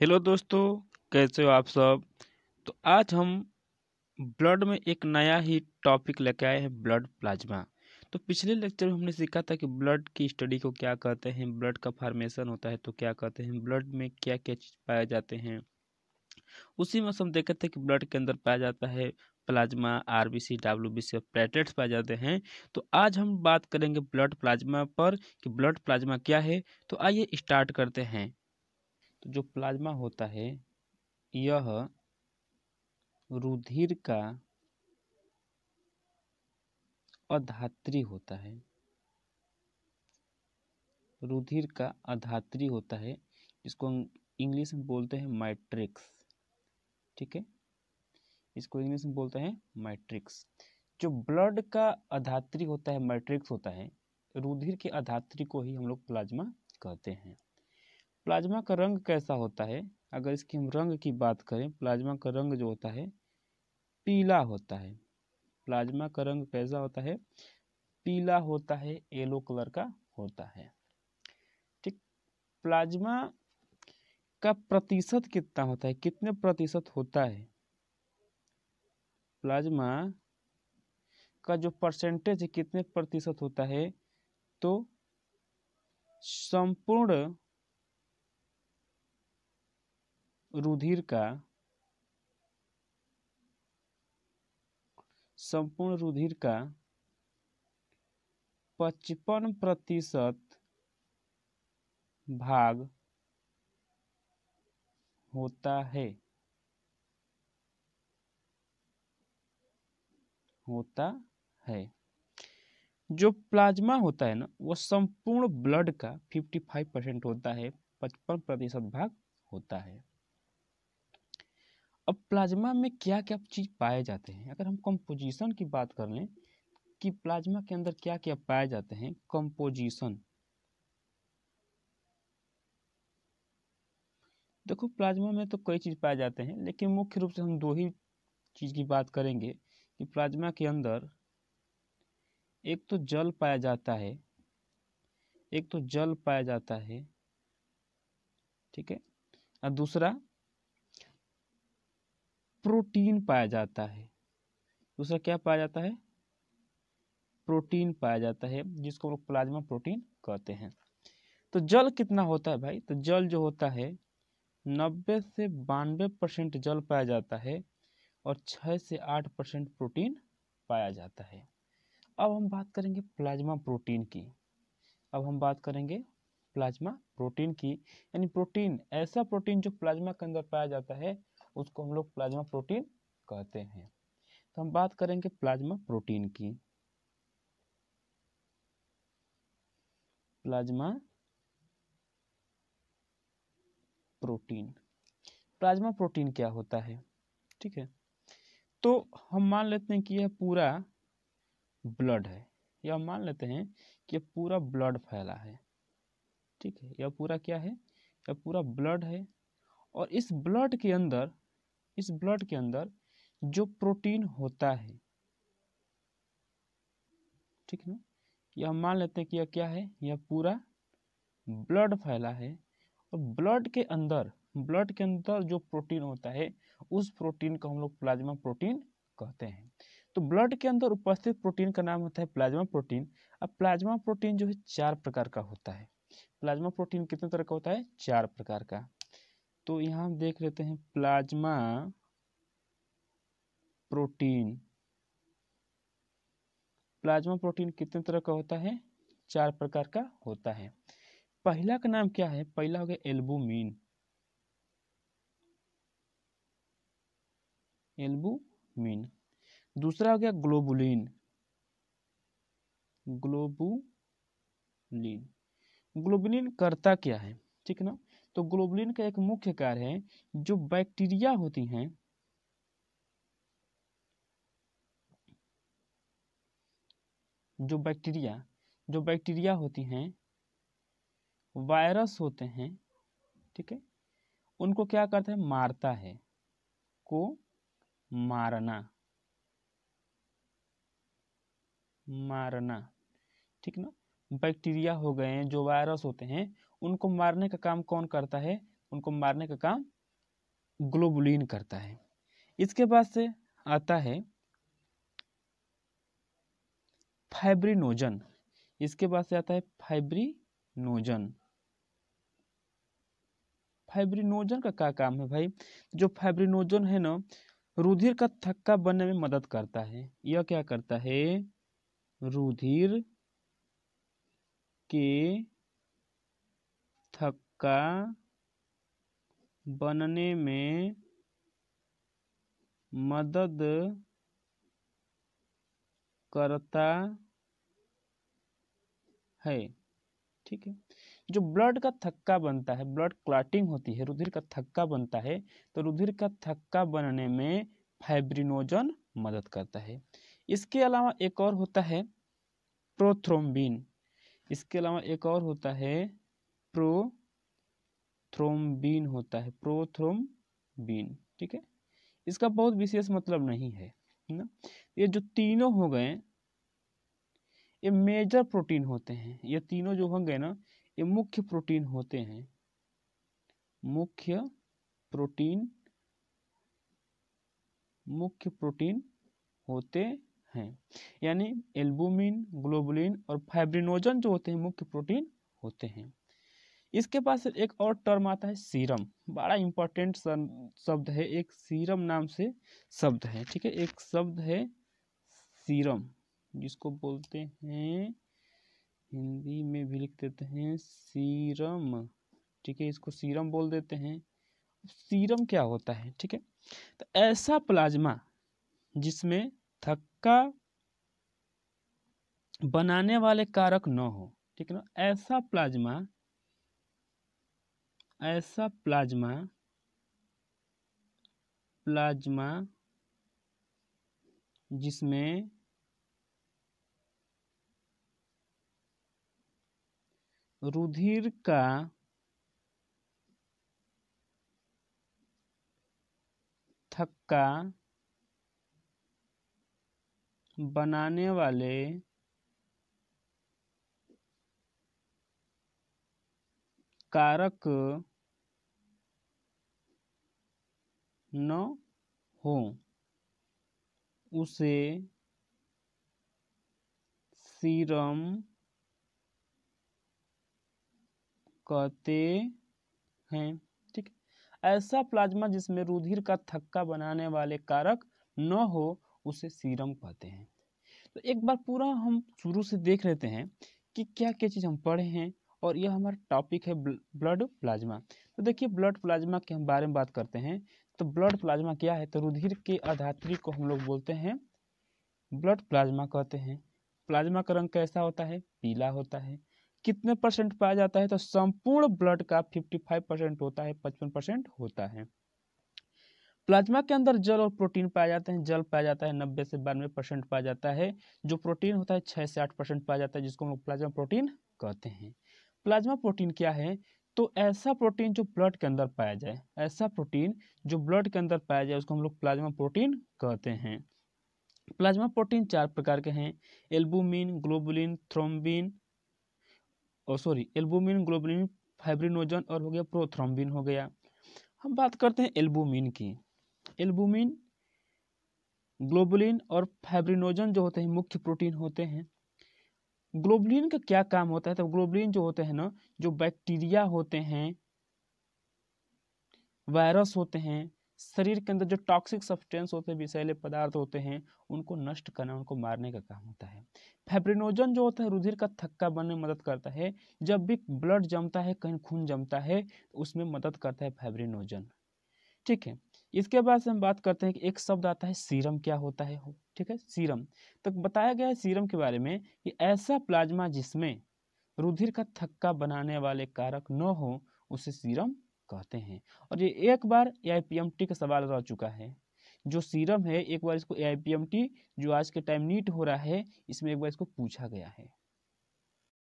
hello दोस्तों कैसे हो आप सब तो आज हम ब्लड में एक नया ही टॉपिक लेके आए हैं ब्लड प्लाज्मा तो पिछले लेक्चर में हमने सीखा था कि ब्लड की स्टडी को क्या कहते हैं ब्लड का फॉर्मेशन होता है तो क्या कहते हैं ब्लड में क्या क्या चीज़ पाए जाते हैं उसी में हम देखे थे कि ब्लड के अंदर पाया जाता है plasma R B C W B C और प्लेटलेट्स पाए जाते हैं तो आज हम बात करेंगे ब्लड प्लाज्मा पर कि ब्लड प्लाज्मा क्या है तो आइए स्टार्ट करते हैं तो जो प्लाज्मा होता है यह रुधिर का अधात्री होता है रुधिर का अधात्री होता है इसको इंग्लिश में बोलते हैं मैट्रिक्स ठीक है इसको इंग्लिश में बोलते हैं मैट्रिक्स जो ब्लड का अधात्री होता है मैट्रिक्स होता है रुधिर के अधात्री को ही हम लोग प्लाज्मा कहते हैं प्लाज्मा का रंग कैसा होता है अगर इसकी हम रंग की बात करें प्लाज्मा का रंग जो होता है पीला होता है प्लाज्मा का रंग कैसा होता है पीला होता है येलो कलर का होता है ठीक प्लाज्मा का प्रतिशत कितना होता है कितने प्रतिशत होता है प्लाज्मा का जो परसेंटेज है कितने प्रतिशत होता है तो संपूर्ण रुधिर का संपूर्ण रुधिर का पचपन प्रतिशत भाग होता है होता है जो प्लाज्मा होता है ना वो संपूर्ण ब्लड का फिफ्टी फाइव परसेंट होता है पचपन प्रतिशत भाग होता है अब प्लाज्मा में क्या क्या चीज़ पाए जाते हैं अगर हम कंपोजिशन की बात कर लें कि प्लाज्मा के अंदर क्या क्या पाए जाते हैं कंपोजिशन देखो प्लाज्मा में तो कई चीज़ पाए जाते हैं लेकिन मुख्य रूप से हम दो ही चीज़ की बात करेंगे कि प्लाज्मा के अंदर एक तो जल पाया जाता है एक तो जल पाया जाता है ठीक है और दूसरा प्रोटीन पाया जाता है दूसरा क्या पाया जाता है प्रोटीन पाया जाता है जिसको हम लोग प्लाज्मा प्रोटीन कहते हैं तो जल कितना होता है भाई तो जल जो होता है नब्बे से बानवे परसेंट जल पाया जाता है और छ से आठ परसेंट प्रोटीन पाया जाता है अब हम बात करेंगे प्लाज्मा प्रोटीन की अब हम बात करेंगे प्लाज्मा प्रोटीन की यानी प्रोटीन ऐसा प्रोटीन जो प्लाज्मा के अंदर पाया जाता है उसको हम लोग प्लाज्मा प्रोटीन कहते हैं तो हम बात करेंगे प्लाज्मा प्रोटीन की प्लाज्मा प्रोटीन प्लाज्मा प्रोटीन क्या होता है ठीक है तो हम मान लेते हैं कि यह पूरा ब्लड है यह मान लेते हैं कि यह पूरा ब्लड फैला है ठीक है यह पूरा क्या है यह पूरा ब्लड है और इस ब्लड के अंदर इस ब्लड के अंदर जो प्रोटीन होता है ठीक है ना यह मान लेते हैं कि यह क्या है यह पूरा ब्लड फैला है और ब्लड के अंदर ब्लड के अंदर जो प्रोटीन होता है उस प्रोटीन को हम लोग प्लाज्मा प्रोटीन कहते हैं तो ब्लड के अंदर उपस्थित प्रोटीन का नाम होता है प्लाज्मा प्रोटीन अब प्लाज्मा प्रोटीन जो है चार प्रकार का होता है प्लाज्मा प्रोटीन कितने तरह का होता है चार प्रकार का तो यहाँ हम देख लेते हैं प्लाज्मा प्रोटीन प्लाज्मा प्रोटीन कितने तरह का होता है चार प्रकार का होता है पहला का नाम क्या है पहला हो गया एल्बुमिन एल्बुमिन दूसरा हो गया ग्लोबुलिन ग्लोबुलिन ग्लोबुलिन करता क्या है ठीक है ना तो ग्लोबुलिन का एक मुख्य कार्य है जो बैक्टीरिया होती हैं जो बैक्टीरिया जो बैक्टीरिया होती हैं वायरस होते हैं ठीक है उनको क्या करता है मारता है को मारना मारना ठीक ना बैक्टीरिया हो गए हैं जो वायरस होते हैं उनको मारने का काम कौन करता है उनको मारने का काम ग्लोबुलिन करता है इसके बाद से आता है फाइब्रिनोजन इसके बाद से आता है फाइब्रिनोजन फाइब्रिनोजन का क्या काम है भाई जो फाइब्रिनोजन है ना रुधिर का थक्का बनने में मदद करता है यह क्या करता है रुधिर के थक्का बनने में मदद करता है ठीक है जो ब्लड का थक्का बनता है ब्लड क्लाटिंग होती है रुधिर का थक्का बनता है तो रुधिर का थक्का बनने में फाइब्रिनोजन मदद करता है इसके अलावा एक और होता है प्रोथ्रोम्बिन इसके अलावा एक और होता है प्रोथ्रोम्बिन होता है प्रोथ्रोम्बिन ठीक है इसका बहुत विशेष मतलब नहीं है ना ये जो तीनों हो गए ये मेजर प्रोटीन होते हैं ये तीनों जो होंगे ना ये मुख्य प्रोटीन होते हैं मुख्य प्रोटीन मुख्य प्रोटीन होते हैं यानी एल्बुमिन ग्लोबुलिन और फाइब्रिनोजन जो होते हैं मुख्य प्रोटीन होते हैं इसके पास एक और टर्म आता है सीरम बड़ा इम्पोर्टेंट शब्द है एक सीरम नाम से शब्द है ठीक है एक शब्द है सीरम जिसको बोलते हैं हिंदी में भी लिख देते हैं सीरम ठीक है इसको सीरम बोल देते हैं सीरम क्या होता है ठीक है तो ऐसा प्लाज्मा जिसमें थक्का बनाने वाले कारक न हो ठीक है ना ऐसा प्लाज्मा ऐसा प्लाज्मा प्लाज्मा जिसमें रुधिर का थक्का बनाने वाले कारक न हो उसे सीरम कहते हैं ठीक ऐसा प्लाज्मा जिसमें रुधिर का थक्का बनाने वाले कारक न हो उसे सीरम कहते हैं तो एक बार पूरा हम शुरू से देख लेते हैं कि क्या क्या चीज़ हम पढ़े हैं और यह हमारा टॉपिक है ब्लड प्लाज्मा तो देखिए ब्लड प्लाज्मा के हम बारे में बात करते हैं तो ब्लड प्लाज्मा क्या है तो रुधिर के अधात्री को हम लोग बोलते हैं ब्लड प्लाज्मा कहते हैं प्लाज्मा का रंग कैसा होता है पीला होता है कितने परसेंट पाया जाता है तो संपूर्ण ब्लड का 55 परसेंट होता है 55 परसेंट होता है प्लाज्मा के अंदर जल और प्रोटीन पाए जाते हैं जल पाया जाता है नब्बे से बानवे परसेंट पाया जाता है जो प्रोटीन होता है छः से आठ परसेंट पाया जाता है जिसको हम लोग प्लाज्मा प्रोटीन कहते हैं प्लाज्मा प्रोटीन क्या है तो ऐसा प्रोटीन जो ब्लड के अंदर पाया जाए ऐसा प्रोटीन जो ब्लड के अंदर पाया जाए उसको हम लोग प्लाज्मा प्रोटीन कहते हैं प्लाज्मा प्रोटीन चार प्रकार के हैं एल्बुमिन ग्लोबुलिन थ्रोम्बिन और सॉरी एल्बुमिन ग्लोबुलिन फाइब्रिनोजन और हो गया प्रोथ्रोम्बिन हो गया हम बात करते हैं एल्बुमिन की एल्बुमिन ग्लोबुलिन और फाइब्रिनोजन जो होते हैं मुख्य प्रोटीन होते हैं ग्लोबलिन का क्या काम होता है तो ग्लोबलिन जो होते हैं ना जो बैक्टीरिया होते हैं वायरस होते हैं शरीर के अंदर जो टॉक्सिक सब्सटेंस होते हैं विषैले पदार्थ होते हैं उनको नष्ट करना उनको मारने का काम होता है फेब्रिनोजन जो होता है रुधिर का थक्का बनने में मदद करता है जब भी ब्लड जमता है कहीं खून जमता है उसमें मदद करता है फेब्रिनोजन ठीक है इसके बाद से हम बात करते हैं कि एक शब्द आता है सीरम क्या होता है ठीक है सीरम तो बताया गया है सीरम के बारे में कि ऐसा प्लाज्मा जिसमें रुधिर का थक्का बनाने वाले कारक न हो उसे सीरम कहते हैं और ये एक बार ए का सवाल रह चुका है जो सीरम है एक बार इसको ए जो आज के टाइम नीट हो रहा है इसमें एक बार इसको पूछा गया है